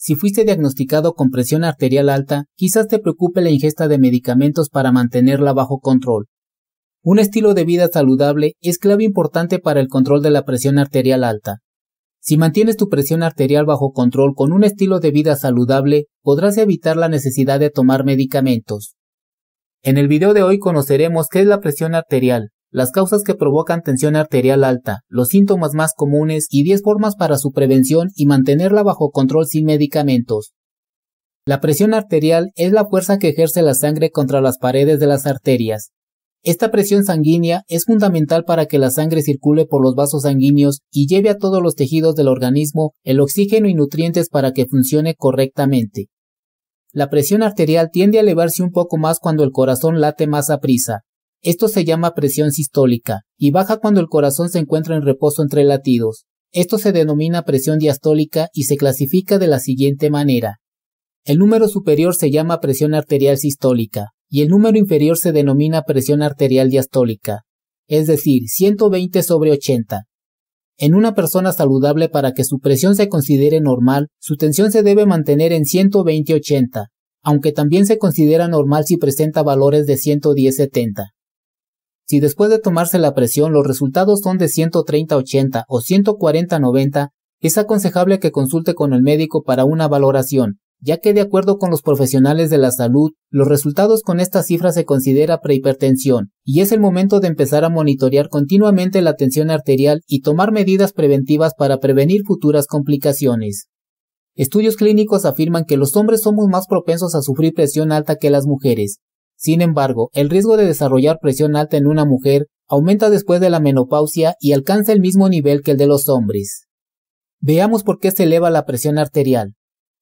Si fuiste diagnosticado con presión arterial alta, quizás te preocupe la ingesta de medicamentos para mantenerla bajo control. Un estilo de vida saludable es clave importante para el control de la presión arterial alta. Si mantienes tu presión arterial bajo control con un estilo de vida saludable, podrás evitar la necesidad de tomar medicamentos. En el video de hoy conoceremos qué es la presión arterial, las causas que provocan tensión arterial alta, los síntomas más comunes y 10 formas para su prevención y mantenerla bajo control sin medicamentos. La presión arterial es la fuerza que ejerce la sangre contra las paredes de las arterias. Esta presión sanguínea es fundamental para que la sangre circule por los vasos sanguíneos y lleve a todos los tejidos del organismo el oxígeno y nutrientes para que funcione correctamente. La presión arterial tiende a elevarse un poco más cuando el corazón late más a prisa, esto se llama presión sistólica y baja cuando el corazón se encuentra en reposo entre latidos. Esto se denomina presión diastólica y se clasifica de la siguiente manera. El número superior se llama presión arterial sistólica y el número inferior se denomina presión arterial diastólica, es decir, 120 sobre 80. En una persona saludable para que su presión se considere normal, su tensión se debe mantener en 120-80, aunque también se considera normal si presenta valores de 110-70. Si después de tomarse la presión los resultados son de 130-80 o 140-90, es aconsejable que consulte con el médico para una valoración, ya que de acuerdo con los profesionales de la salud, los resultados con esta cifra se considera prehipertensión, y es el momento de empezar a monitorear continuamente la tensión arterial y tomar medidas preventivas para prevenir futuras complicaciones. Estudios clínicos afirman que los hombres somos más propensos a sufrir presión alta que las mujeres, sin embargo, el riesgo de desarrollar presión alta en una mujer aumenta después de la menopausia y alcanza el mismo nivel que el de los hombres. Veamos por qué se eleva la presión arterial.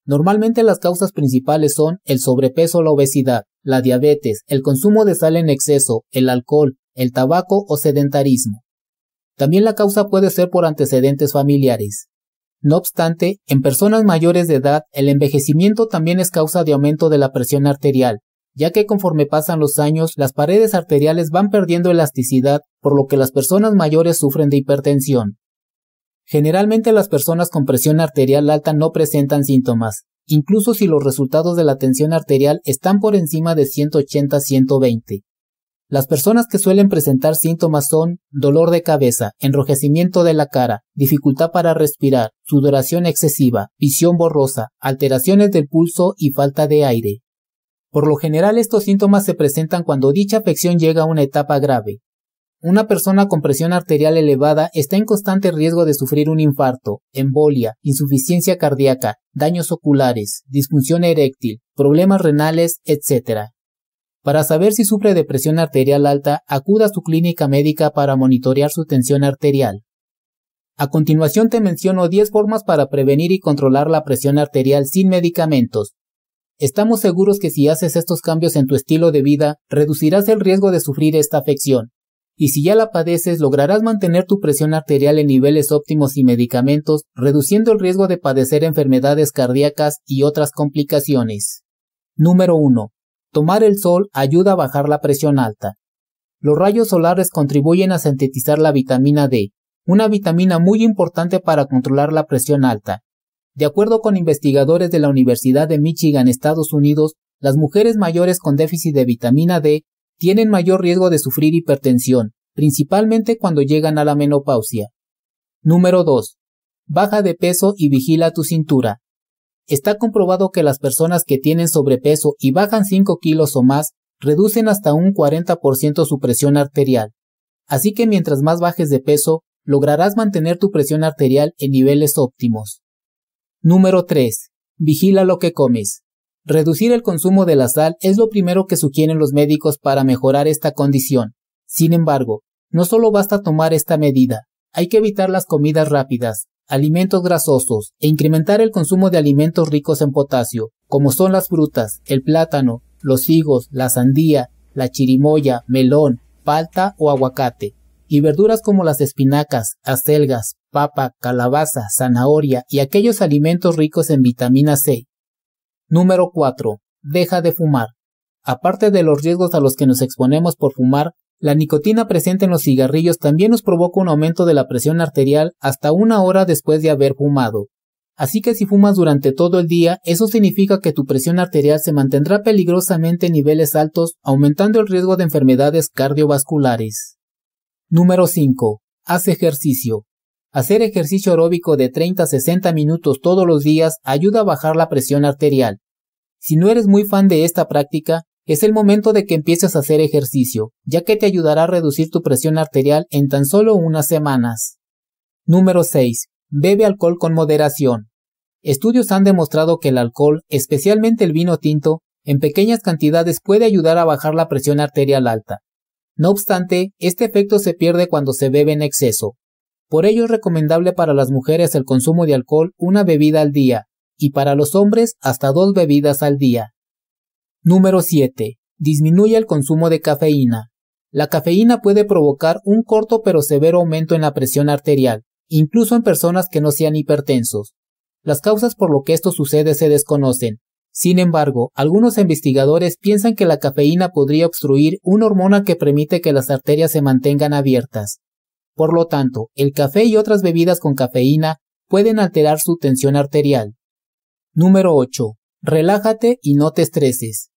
Normalmente las causas principales son el sobrepeso o la obesidad, la diabetes, el consumo de sal en exceso, el alcohol, el tabaco o sedentarismo. También la causa puede ser por antecedentes familiares. No obstante, en personas mayores de edad, el envejecimiento también es causa de aumento de la presión arterial, ya que conforme pasan los años las paredes arteriales van perdiendo elasticidad, por lo que las personas mayores sufren de hipertensión. Generalmente las personas con presión arterial alta no presentan síntomas, incluso si los resultados de la tensión arterial están por encima de 180-120. Las personas que suelen presentar síntomas son dolor de cabeza, enrojecimiento de la cara, dificultad para respirar, sudoración excesiva, visión borrosa, alteraciones del pulso y falta de aire. Por lo general estos síntomas se presentan cuando dicha afección llega a una etapa grave. Una persona con presión arterial elevada está en constante riesgo de sufrir un infarto, embolia, insuficiencia cardíaca, daños oculares, disfunción eréctil, problemas renales, etc. Para saber si sufre de presión arterial alta, acuda a su clínica médica para monitorear su tensión arterial. A continuación te menciono 10 formas para prevenir y controlar la presión arterial sin medicamentos. Estamos seguros que si haces estos cambios en tu estilo de vida, reducirás el riesgo de sufrir esta afección. Y si ya la padeces, lograrás mantener tu presión arterial en niveles óptimos y medicamentos, reduciendo el riesgo de padecer enfermedades cardíacas y otras complicaciones. Número 1. Tomar el sol ayuda a bajar la presión alta. Los rayos solares contribuyen a sintetizar la vitamina D, una vitamina muy importante para controlar la presión alta. De acuerdo con investigadores de la Universidad de Michigan, Estados Unidos, las mujeres mayores con déficit de vitamina D tienen mayor riesgo de sufrir hipertensión, principalmente cuando llegan a la menopausia. Número 2. Baja de peso y vigila tu cintura. Está comprobado que las personas que tienen sobrepeso y bajan 5 kilos o más reducen hasta un 40% su presión arterial. Así que mientras más bajes de peso, lograrás mantener tu presión arterial en niveles óptimos. Número 3. Vigila lo que comes. Reducir el consumo de la sal es lo primero que sugieren los médicos para mejorar esta condición. Sin embargo, no solo basta tomar esta medida, hay que evitar las comidas rápidas, alimentos grasosos e incrementar el consumo de alimentos ricos en potasio, como son las frutas, el plátano, los higos, la sandía, la chirimoya, melón, palta o aguacate, y verduras como las espinacas, acelgas, papa, calabaza, zanahoria y aquellos alimentos ricos en vitamina C. Número 4. Deja de fumar. Aparte de los riesgos a los que nos exponemos por fumar, la nicotina presente en los cigarrillos también nos provoca un aumento de la presión arterial hasta una hora después de haber fumado. Así que si fumas durante todo el día, eso significa que tu presión arterial se mantendrá peligrosamente en niveles altos, aumentando el riesgo de enfermedades cardiovasculares. Número 5. Haz ejercicio. Hacer ejercicio aeróbico de 30 a 60 minutos todos los días ayuda a bajar la presión arterial. Si no eres muy fan de esta práctica, es el momento de que empieces a hacer ejercicio, ya que te ayudará a reducir tu presión arterial en tan solo unas semanas. Número 6. Bebe alcohol con moderación. Estudios han demostrado que el alcohol, especialmente el vino tinto, en pequeñas cantidades puede ayudar a bajar la presión arterial alta. No obstante, este efecto se pierde cuando se bebe en exceso. Por ello es recomendable para las mujeres el consumo de alcohol una bebida al día y para los hombres hasta dos bebidas al día. Número 7. Disminuye el consumo de cafeína. La cafeína puede provocar un corto pero severo aumento en la presión arterial, incluso en personas que no sean hipertensos. Las causas por lo que esto sucede se desconocen. Sin embargo, algunos investigadores piensan que la cafeína podría obstruir una hormona que permite que las arterias se mantengan abiertas. Por lo tanto, el café y otras bebidas con cafeína pueden alterar su tensión arterial. Número 8. Relájate y no te estreses.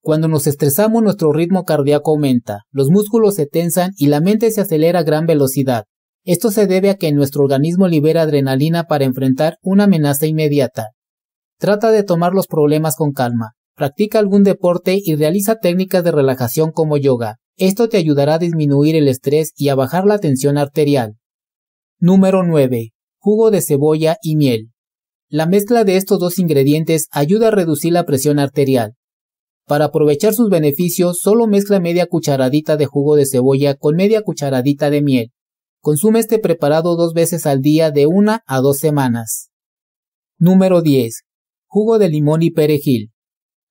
Cuando nos estresamos nuestro ritmo cardíaco aumenta, los músculos se tensan y la mente se acelera a gran velocidad. Esto se debe a que nuestro organismo libera adrenalina para enfrentar una amenaza inmediata. Trata de tomar los problemas con calma, practica algún deporte y realiza técnicas de relajación como yoga. Esto te ayudará a disminuir el estrés y a bajar la tensión arterial. Número 9. Jugo de cebolla y miel. La mezcla de estos dos ingredientes ayuda a reducir la presión arterial. Para aprovechar sus beneficios, solo mezcla media cucharadita de jugo de cebolla con media cucharadita de miel. Consume este preparado dos veces al día de una a dos semanas. Número 10. Jugo de limón y perejil.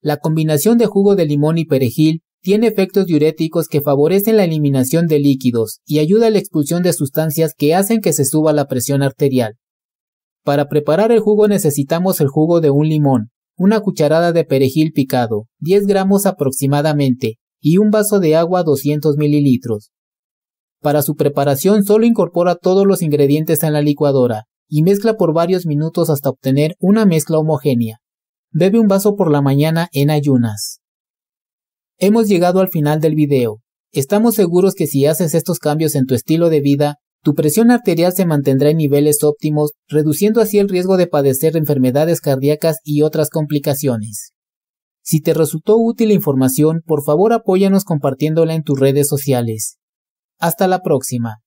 La combinación de jugo de limón y perejil tiene efectos diuréticos que favorecen la eliminación de líquidos y ayuda a la expulsión de sustancias que hacen que se suba la presión arterial. Para preparar el jugo necesitamos el jugo de un limón, una cucharada de perejil picado, 10 gramos aproximadamente, y un vaso de agua 200 mililitros. Para su preparación solo incorpora todos los ingredientes en la licuadora y mezcla por varios minutos hasta obtener una mezcla homogénea. Bebe un vaso por la mañana en ayunas. Hemos llegado al final del video. Estamos seguros que si haces estos cambios en tu estilo de vida, tu presión arterial se mantendrá en niveles óptimos, reduciendo así el riesgo de padecer enfermedades cardíacas y otras complicaciones. Si te resultó útil la información, por favor apóyanos compartiéndola en tus redes sociales. Hasta la próxima.